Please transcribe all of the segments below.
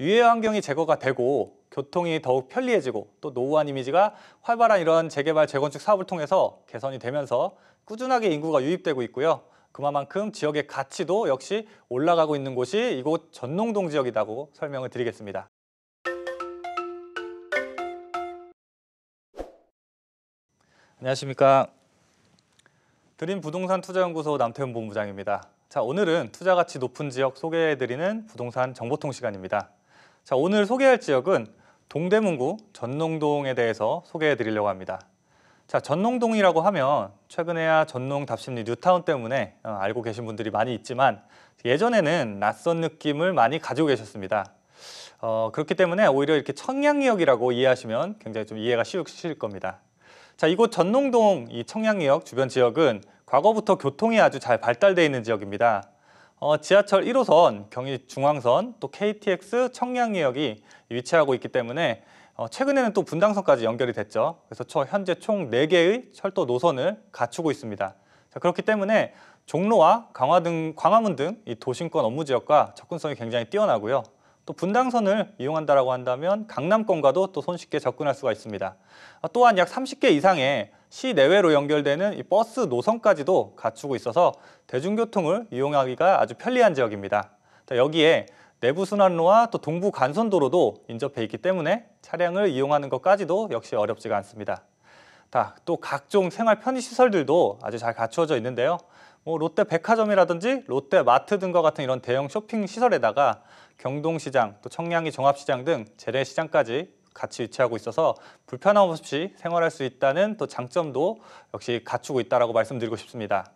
유해 환경이 제거가 되고 교통이 더욱 편리해지고 또 노후한 이미지가 활발한 이런 재개발, 재건축 사업을 통해서 개선이 되면서 꾸준하게 인구가 유입되고 있고요. 그만큼 지역의 가치도 역시 올라가고 있는 곳이 이곳 전농동 지역이라고 설명을 드리겠습니다. 안녕하십니까. 드림 부동산 투자연구소 남태훈 본부장입니다. 자, 오늘은 투자 가치 높은 지역 소개해드리는 부동산 정보통 시간입니다. 자, 오늘 소개할 지역은 동대문구 전농동에 대해서 소개해 드리려고 합니다. 자, 전농동이라고 하면 최근에야 전농 답심리 뉴타운 때문에 어, 알고 계신 분들이 많이 있지만 예전에는 낯선 느낌을 많이 가지고 계셨습니다. 어, 그렇기 때문에 오히려 이렇게 청량리역이라고 이해하시면 굉장히 좀 이해가 쉬우실 겁니다. 자, 이곳 전농동 이 청량리역 주변 지역은 과거부터 교통이 아주 잘 발달되어 있는 지역입니다. 어, 지하철 1호선, 경의중앙선, 또 KTX 청량리역이 위치하고 있기 때문에 어, 최근에는 또 분당선까지 연결이 됐죠. 그래서 현재 총 4개의 철도 노선을 갖추고 있습니다. 자, 그렇기 때문에 종로와 강화 등, 광화문 등 이 도심권 업무 지역과 접근성이 굉장히 뛰어나고요. 또 분당선을 이용한다라고 한다면 강남권과도 또 손쉽게 접근할 수가 있습니다. 아, 또한 약 30개 이상의 시내외로 연결되는 이 버스 노선까지도 갖추고 있어서 대중교통을 이용하기가 아주 편리한 지역입니다. 여기에 내부순환로와 또 동부 간선도로도 인접해 있기 때문에 차량을 이용하는 것까지도 역시 어렵지가 않습니다. 자, 또 각종 생활 편의시설들도 아주 잘 갖추어져 있는데요. 뭐 롯데 백화점이라든지 롯데 마트 등과 같은 이런 대형 쇼핑 시설에다가 경동시장, 또 청량리 종합시장 등 재래시장까지 같이 위치하고 있어서 불편함 없이 생활할 수 있다는 또 장점도 역시 갖추고 있다고 말씀드리고 싶습니다.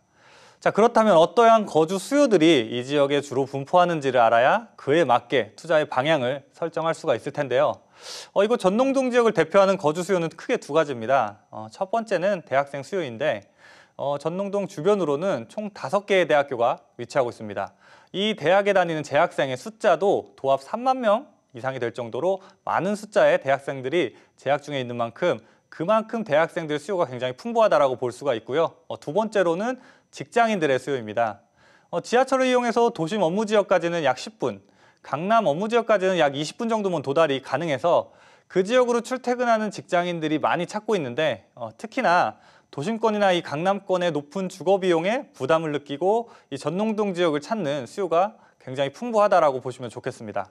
자 그렇다면 어떠한 거주 수요들이 이 지역에 주로 분포하는지를 알아야 그에 맞게 투자의 방향을 설정할 수가 있을 텐데요. 어, 이곳 전농동 지역을 대표하는 거주 수요는 크게 두 가지입니다. 어, 첫 번째는 대학생 수요인데 어, 전농동 주변으로는 총 다섯 개의 대학교가 위치하고 있습니다. 이 대학에 다니는 재학생의 숫자도 도합 3만 명 이상이 될 정도로 많은 숫자의 대학생들이 재학 중에 있는 만큼 그만큼 대학생들 수요가 굉장히 풍부하다고볼 수가 있고요. 어, 두 번째로는 직장인들의 수요입니다. 어, 지하철을 이용해서 도심 업무 지역까지는 약 10분, 강남 업무 지역까지는 약 20분 정도면 도달이 가능해서 그 지역으로 출퇴근하는 직장인들이 많이 찾고 있는데 어, 특히나 도심권이나 이 강남권의 높은 주거 비용에 부담을 느끼고 이 전농동 지역을 찾는 수요가 굉장히 풍부하다라고 보시면 좋겠습니다.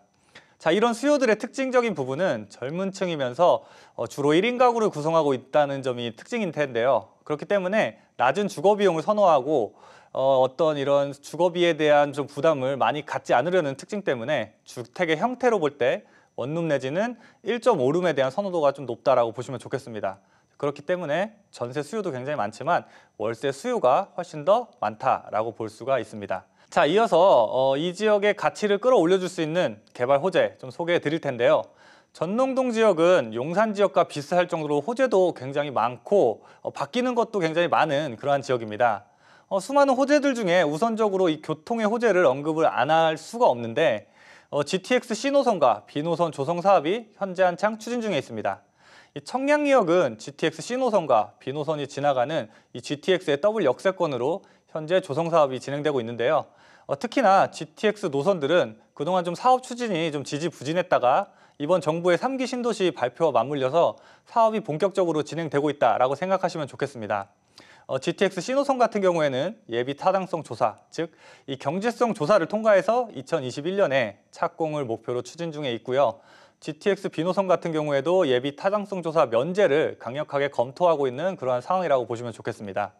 자, 이런 수요들의 특징적인 부분은 젊은 층이면서 어, 주로 1인 가구를 구성하고 있다는 점이 특징인 텐데요. 그렇기 때문에 낮은 주거 비용을 선호하고 어, 어떤 이런 주거비에 대한 좀 부담을 많이 갖지 않으려는 특징 때문에 주택의 형태로 볼 때 원룸 내지는 1.5룸에 대한 선호도가 좀 높다라고 보시면 좋겠습니다. 그렇기 때문에 전세 수요도 굉장히 많지만 월세 수요가 훨씬 더 많다라고 볼 수가 있습니다. 자, 이어서 어, 이 지역의 가치를 끌어올려 줄 수 있는 개발 호재 좀 소개해 드릴 텐데요. 전농동 지역은 용산 지역과 비슷할 정도로 호재도 굉장히 많고 어, 바뀌는 것도 굉장히 많은 그러한 지역입니다. 어, 수많은 호재들 중에 우선적으로 이 교통의 호재를 언급을 안 할 수가 없는데 어, GTX 신호선과비노선 조성 사업이 현재 한창 추진 중에 있습니다. 이 청량리역은 GTX C 노선과 B 노선이 지나가는 이 GTX의 더블 역세권으로 현재 조성 사업이 진행되고 있는데요. 어, 특히나 GTX 노선들은 그동안 좀 사업 추진이 좀 지지부진했다가 이번 정부의 3기 신도시 발표와 맞물려서 사업이 본격적으로 진행되고 있다라고 생각하시면 좋겠습니다. 어, GTX 신호선 같은 경우에는 예비 타당성 조사, 즉 이 경제성 조사를 통과해서 2021년에 착공을 목표로 추진 중에 있고요. GTX 비노선 같은 경우에도 예비 타당성 조사 면제를 강력하게 검토하고 있는 그러한 상황이라고 보시면 좋겠습니다.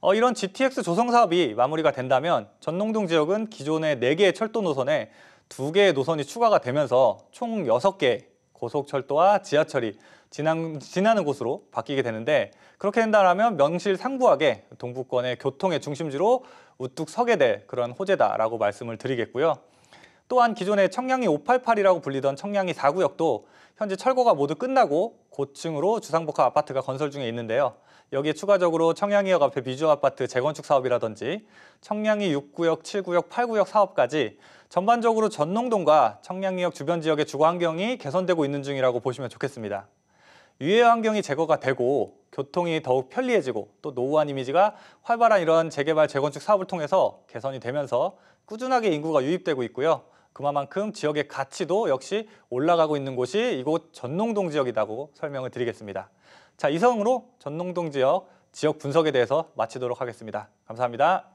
어, 이런 GTX 조성 사업이 마무리가 된다면 전농동 지역은 기존의 4개의 철도 노선에 2개의 노선이 추가가 되면서 총 6개의 고속철도와 지하철이 지난, 지나는 곳으로 바뀌게 되는데 그렇게 된다면 명실상부하게 동북권의 교통의 중심지로 우뚝 서게 될 그런 호재다라고 말씀을 드리겠고요. 또한 기존의 청량리 588이라고 불리던 청량리 4구역도 현재 철거가 모두 끝나고 고층으로 주상복합 아파트가 건설 중에 있는데요. 여기에 추가적으로 청량리역 앞에 미주 아파트 재건축 사업이라든지 청량리 6구역, 7구역, 8구역 사업까지 전반적으로 전농동과 청량리역 주변 지역의 주거 환경이 개선되고 있는 중이라고 보시면 좋겠습니다. 유해 환경이 제거가 되고 교통이 더욱 편리해지고 또 노후한 이미지가 활발한 이런 재개발, 재건축 사업을 통해서 개선이 되면서 꾸준하게 인구가 유입되고 있고요. 그만큼 지역의 가치도 역시 올라가고 있는 곳이 이곳 전농동 지역이라고 설명을 드리겠습니다. 자, 이상으로 전농동 지역 지역 분석에 대해서 마치도록 하겠습니다. 감사합니다.